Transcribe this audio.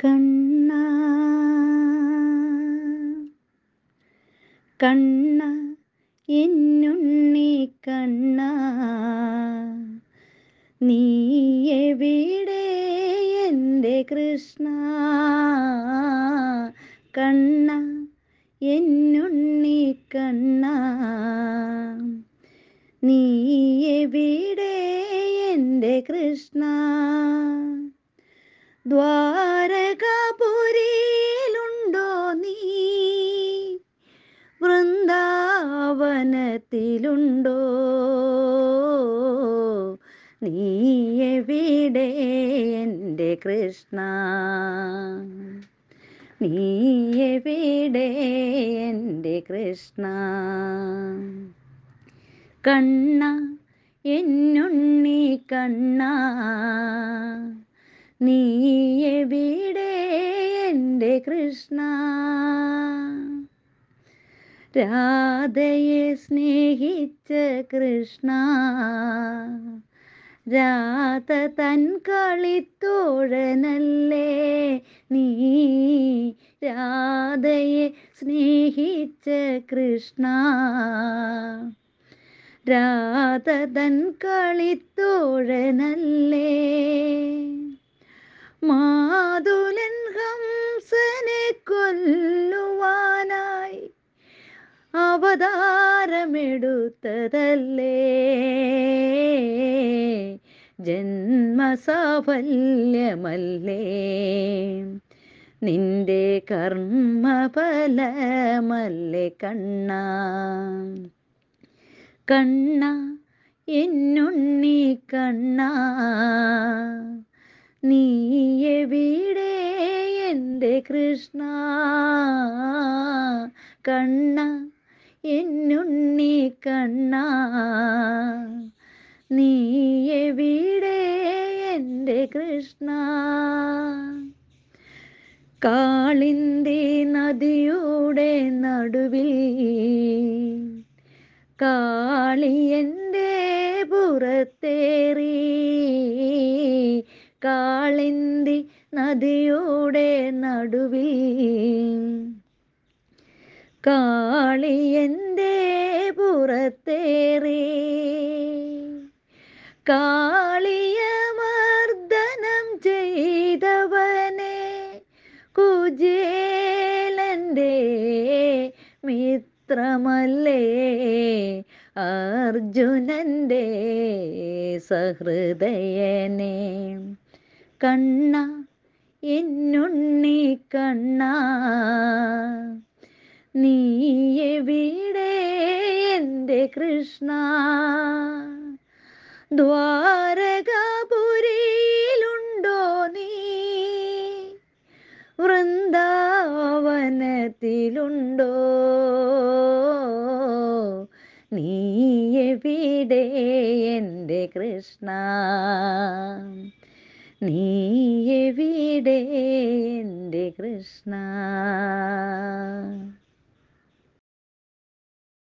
കണ്ണ കണ്ണ എന്നുണ്ണി കണ്ണ നീയെവിടെ എവിടെ എൻ്റെ കൃഷ്ണ കണ്ണ എന്നുണ്ണി കണ്ണ നീയെവിടെ എവിടെ എൻ്റെ കൃഷ്ണ ദ്വാരകാപുരിയിലുണ്ടോ നീ വൃന്ദാവനത്തിലുണ്ടോ നീ എവിടെ എൻ്റെ കൃഷ്ണ നീ എവിടെ എൻ്റെ കൃഷ്ണ കണ്ണ എന്നുണ്ണി കണ്ണ നീ എൻ്റെ കൃഷ്ണ രാധയെ സ്നേഹിച്ച കൃഷ്ണ രാധ തൻ കളിത്തോഴനല്ലേ നീ രാധയെ സ്നേഹിച്ച കൃഷ്ണ രാധ തൻ കളിത്തോഴനല്ലേ ആധാരമെടുത്തതല്ലേ ജന്മസാഫല്യമല്ലേ നിന്റെ കർമ്മഫലമല്ലേ കണ്ണ കണ്ണ എന്നുണ്ണി കണ്ണ നീയെവിടെ എൻ്റെ കൃഷ്ണ കണ്ണ എന്നുണ്ണി കണ്ണ നീയെ എവിടെ എൻ്റെ കൃഷ്ണ കാളിന്തി നദിയുടെ നടുവിൽ കാളി എൻ്റെ പുറത്തേറി കാളിന്തി നദിയുടെ നടുവിൽ കാളിയൻ്റെ പുറത്തേറി കാളിയമർദ്ദനം ചെയ്തവനെ കുജേലൻ്റെ മിത്രമല്ലേ അർജുനൻ്റെ സഹൃദയനെ കണ്ണ എന്നുണ്ണി കണ്ണ കൃഷ്ണ ദ്വാരകാപുരിയിലുണ്ടോ നീ വൃന്ദാവനത്തിലുണ്ടോ നീ എവിടെ എൻ്റെ കൃഷ്ണ നീ എവിടെ എൻ്റെ കൃഷ്ണ